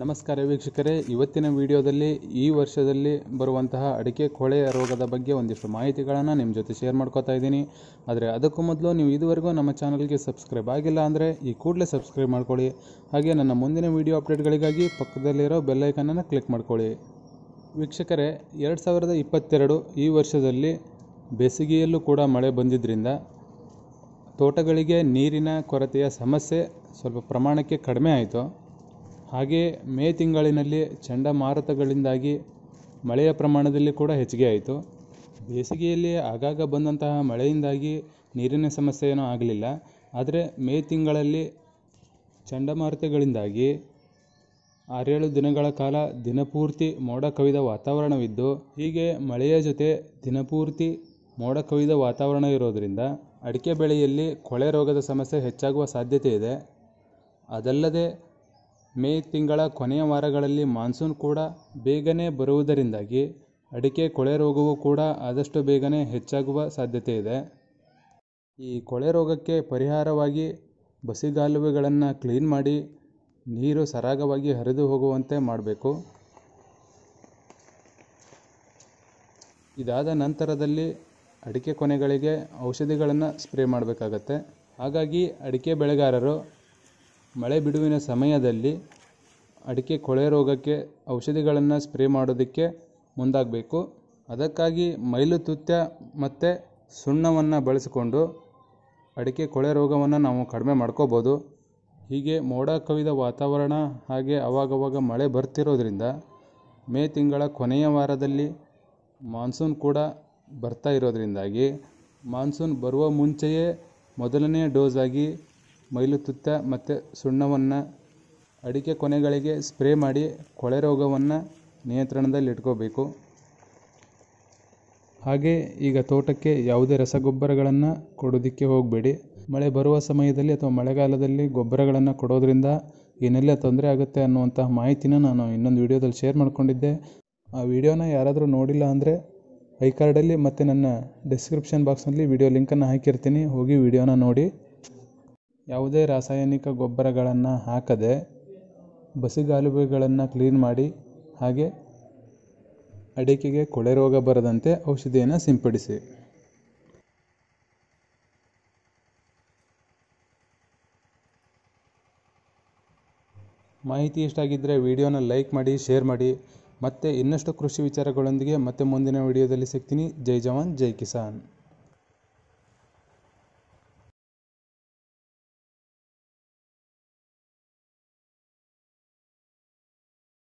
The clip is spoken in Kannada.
ನಮಸ್ಕಾರ ವೀಕ್ಷಕರೇ ಇವತ್ತಿನ ವಿಡಿಯೋದಲ್ಲಿ ಈ ವರ್ಷದಲ್ಲಿ ಬರುವಂತಹ ಅಡಿಕೆ ಕೊಳೆ ರೋಗದ ಬಗ್ಗೆ ಒಂದಿಷ್ಟು ಮಾಹಿತಿಗಳನ್ನು ನಿಮ್ಮ ಜೊತೆ ಶೇರ್ ಮಾಡ್ಕೋತಾ ಇದ್ದೀನಿ ಆದರೆ ಅದಕ್ಕೂ ಮೊದಲು ನೀವು ಇದುವರೆಗೂ ನಮ್ಮ ಚಾನಲ್ಗೆ ಸಬ್ಸ್ಕ್ರೈಬ್ ಆಗಿಲ್ಲ ಅಂದರೆ ಈ ಕೂಡಲೇ ಸಬ್ಸ್ಕ್ರೈಬ್ ಮಾಡ್ಕೊಳ್ಳಿ ಹಾಗೆ ನನ್ನ ಮುಂದಿನ ವಿಡಿಯೋ ಅಪ್ಡೇಟ್ಗಳಿಗಾಗಿ ಪಕ್ಕದಲ್ಲಿರೋ ಬೆಲ್ಲೈಕನನ್ನು ಕ್ಲಿಕ್ ಮಾಡ್ಕೊಳ್ಳಿ ವೀಕ್ಷಕರೇ ಎರಡು ಸಾವಿರದ ಇಪ್ಪತ್ತೆರಡು ಈ ವರ್ಷದಲ್ಲಿ ಬೇಸಿಗೆಯಲ್ಲೂ ಕೂಡ ಮಳೆ ಬಂದಿದ್ದರಿಂದ ತೋಟಗಳಿಗೆ ನೀರಿನ ಕೊರತೆಯ ಸಮಸ್ಯೆ ಸ್ವಲ್ಪ ಪ್ರಮಾಣಕ್ಕೆ ಕಡಿಮೆ ಆಯಿತು ಹಾಗೇ ಮೇ ತಿಂಗಳಿನಲ್ಲಿ ಚಂಡಮಾರುತಗಳಿಂದಾಗಿ ಮಳೆಯ ಪ್ರಮಾಣದಲ್ಲಿ ಕೂಡ ಹೆಚ್ಚಿಗೆ ಆಯಿತು ಬೇಸಿಗೆಯಲ್ಲಿ ಆಗಾಗ ಬಂದಂತಹ ಮಳೆಯಿಂದಾಗಿ ನೀರಿನ ಸಮಸ್ಯೆ ಏನೂ ಆಗಲಿಲ್ಲ ಆದರೆ ಮೇ ತಿಂಗಳಲ್ಲಿ ಚಂಡಮಾರುತಗಳಿಂದಾಗಿ ಆರೇಳು ದಿನಗಳ ಕಾಲ ದಿನಪೂರ್ತಿ ಮೋಡ ಕವಿದ ವಾತಾವರಣವಿದ್ದು ಹೀಗೆ ಮಳೆಯ ಜೊತೆ ದಿನಪೂರ್ತಿ ಮೋಡ ಕವಿದ ವಾತಾವರಣ ಇರೋದರಿಂದ ಅಡಿಕೆ ಬೆಳೆಯಲ್ಲಿ ಕೊಳೆ ರೋಗದ ಸಮಸ್ಯೆ ಹೆಚ್ಚಾಗುವ ಸಾಧ್ಯತೆ ಇದೆ ಅದಲ್ಲದೆ ಮೇ ತಿಂಗಳ ಕೊನೆಯ ವಾರಗಳಲ್ಲಿ ಮಾನ್ಸೂನ್ ಕೂಡ ಬೇಗನೆ ಬರುವುದರಿಂದಾಗಿ ಅಡಿಕೆ ಕೊಳೆರೋಗವು ಕೂಡ ಆದಷ್ಟು ಬೇಗನೆ ಹೆಚ್ಚಾಗುವ ಸಾಧ್ಯತೆ ಇದೆ ಈ ಕೊಳೆ ರೋಗಕ್ಕೆ ಪರಿಹಾರವಾಗಿ ಬಸಿಗಾಲುವೆಗಳನ್ನು ಕ್ಲೀನ್ ಮಾಡಿ ನೀರು ಸರಾಗವಾಗಿ ಹರಿದು ಹೋಗುವಂತೆ ಮಾಡಬೇಕು ಇದಾದ ನಂತರದಲ್ಲಿ ಅಡಿಕೆ ಕೊನೆಗಳಿಗೆ ಔಷಧಿಗಳನ್ನು ಸ್ಪ್ರೇ ಮಾಡಬೇಕಾಗತ್ತೆ ಹಾಗಾಗಿ ಅಡಿಕೆ ಬೆಳೆಗಾರರು ಮಳೆ ಬಿಡುವಿನ ಸಮಯದಲ್ಲಿ ಅಡಿಕೆ ಕೊಳೆ ರೋಗಕ್ಕೆ ಔಷಧಿಗಳನ್ನು ಸ್ಪ್ರೇ ಮಾಡೋದಕ್ಕೆ ಮುಂದಾಗಬೇಕು ಅದಕ್ಕಾಗಿ ಮೈಲು ತುತ್ತ ಮತ್ತು ಸುಣ್ಣವನ್ನು ಬಳಸಿಕೊಂಡು ಅಡಿಕೆ ಕೊಳೆ ರೋಗವನ್ನು ನಾವು ಕಡಿಮೆ ಮಾಡ್ಕೋಬೋದು ಹೀಗೆ ಮೋಡ ಕವಿದ ವಾತಾವರಣ ಹಾಗೆ ಅವಾಗವಾಗ ಮಳೆ ಬರ್ತಿರೋದ್ರಿಂದ ಮೇ ತಿಂಗಳ ಕೊನೆಯ ವಾರದಲ್ಲಿ ಮಾನ್ಸೂನ್ ಕೂಡ ಬರ್ತಾ ಇರೋದ್ರಿಂದಾಗಿ ಮಾನ್ಸೂನ್ ಬರುವ ಮುಂಚೆಯೇ ಮೊದಲನೇ ಡೋಸಾಗಿ ಮೈಲುತುತ್ತ ಮತ್ತು ಸುಣ್ಣವನ್ನು ಅಡಿಕೆ ಕೊನೆಗಳಿಗೆ ಸ್ಪ್ರೇ ಮಾಡಿ ಕೊಳೆ ರೋಗವನ್ನು ನಿಯಂತ್ರಣದಲ್ಲಿಟ್ಕೋಬೇಕು ಹಾಗೆ ಈಗ ತೋಟಕ್ಕೆ ಯಾವುದೇ ರಸಗೊಬ್ಬರಗಳನ್ನು ಕೊಡೋದಕ್ಕೆ ಹೋಗಬೇಡಿ ಮಳೆ ಬರುವ ಸಮಯದಲ್ಲಿ ಅಥವಾ ಮಳೆಗಾಲದಲ್ಲಿ ಗೊಬ್ಬರಗಳನ್ನು ಕೊಡೋದ್ರಿಂದ ಏನೆಲ್ಲ ತೊಂದರೆ ಆಗುತ್ತೆ ಅನ್ನುವಂತಹ ಮಾಹಿತಿನ ನಾನು ಇನ್ನೊಂದು ವಿಡಿಯೋದಲ್ಲಿ ಶೇರ್ ಮಾಡಿಕೊಂಡಿದ್ದೆ ಆ ವಿಡಿಯೋನ ಯಾರಾದರೂ ನೋಡಿಲ್ಲ ಅಂದರೆ ಐ ಕಾರ್ಡಲ್ಲಿ ಮತ್ತು ನನ್ನ ಡಿಸ್ಕ್ರಿಪ್ಷನ್ ಬಾಕ್ಸ್ನಲ್ಲಿ ವಿಡಿಯೋ ಲಿಂಕನ್ನು ಹಾಕಿರ್ತೀನಿ ಹೋಗಿ ವಿಡಿಯೋನ ನೋಡಿ ಯಾವುದೇ ರಾಸಾಯನಿಕ ಗೊಬ್ಬರಗಳನ್ನು ಹಾಕದೆ ಬಸಿಗಾಲುವೆಗಳನ್ನು ಕ್ಲೀನ್ ಮಾಡಿ ಹಾಗೆ ಅಡಿಕೆಗೆ ಕೊಳೆ ರೋಗ ಬರದಂತೆ ಔಷಧಿಯನ್ನು ಸಿಂಪಡಿಸಿ ಮಾಹಿತಿ ಇಷ್ಟ ಆಗಿದ್ದರೆ ವಿಡಿಯೋನ ಲೈಕ್ ಮಾಡಿ ಶೇರ್ ಮಾಡಿ ಮತ್ತೆ ಇನ್ನಷ್ಟು ಕೃಷಿ ವಿಚಾರಗಳೊಂದಿಗೆ ಮತ್ತೆ ಮುಂದಿನ ವಿಡಿಯೋದಲ್ಲಿ ಸಿಗ್ತೀನಿ ಜೈ ಜವಾನ್ ಜೈ ಕಿಸಾನ್